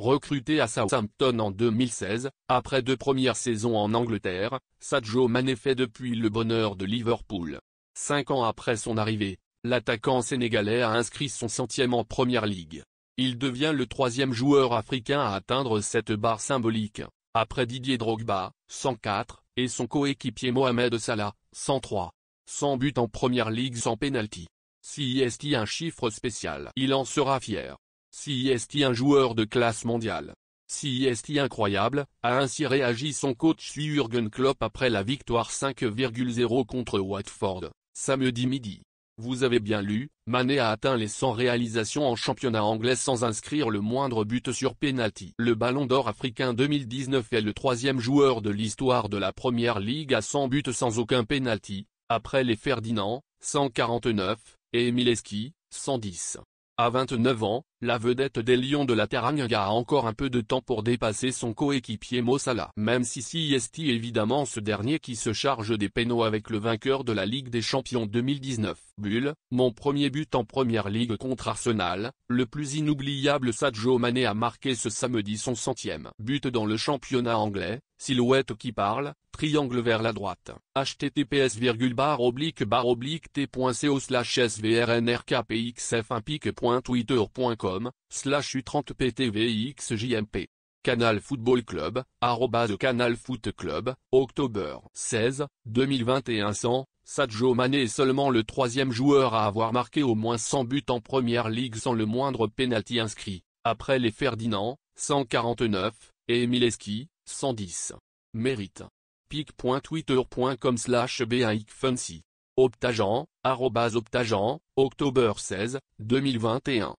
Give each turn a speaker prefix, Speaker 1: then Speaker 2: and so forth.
Speaker 1: Recruté à Southampton en 2016, après deux premières saisons en Angleterre, Sadio Mané fait depuis le bonheur de Liverpool. Cinq ans après son arrivée, l'attaquant sénégalais a inscrit son centième en Première Ligue. Il devient le troisième joueur africain à atteindre cette barre symbolique, après Didier Drogba, 104, et son coéquipier Mohamed Salah, 103. 100 buts en Première Ligue sans pénalty. Si est un chiffre spécial, il en sera fier. Si est un joueur de classe mondiale Si est incroyable, a ainsi réagi son coach Jürgen Klopp après la victoire 5,0 contre Watford, samedi midi. Vous avez bien lu, Mané a atteint les 100 réalisations en championnat anglais sans inscrire le moindre but sur penalty. Le Ballon d'Or africain 2019 est le troisième joueur de l'histoire de la Première Ligue à 100 buts sans aucun penalty, après les Ferdinand, 149, et Emileski, 110. À 29 ans, la vedette des Lions de la Teranga a encore un peu de temps pour dépasser son coéquipier Mossala. Même si est évidemment ce dernier qui se charge des pénaux avec le vainqueur de la Ligue des Champions 2019. Bull, mon premier but en Première Ligue contre Arsenal, le plus inoubliable Sadio Mané a marqué ce samedi son centième but dans le championnat anglais, Silhouette qui parle, triangle vers la droite. https barre oblique barre oblique t.co slash svrnrkpxf1pic.twitter.com, slash u30ptvxjmp. Canal Football Club, de Canal Foot Club, octobre 16, 2021 100, Sadjo Mané est seulement le troisième joueur à avoir marqué au moins 100 buts en Première Ligue sans le moindre penalty inscrit, après les Ferdinand, 149, et Emileski, 110. Mérite. pic.twitter.com slash Funcy. Optagent, arrobas Optagent, octobre 16, 2021.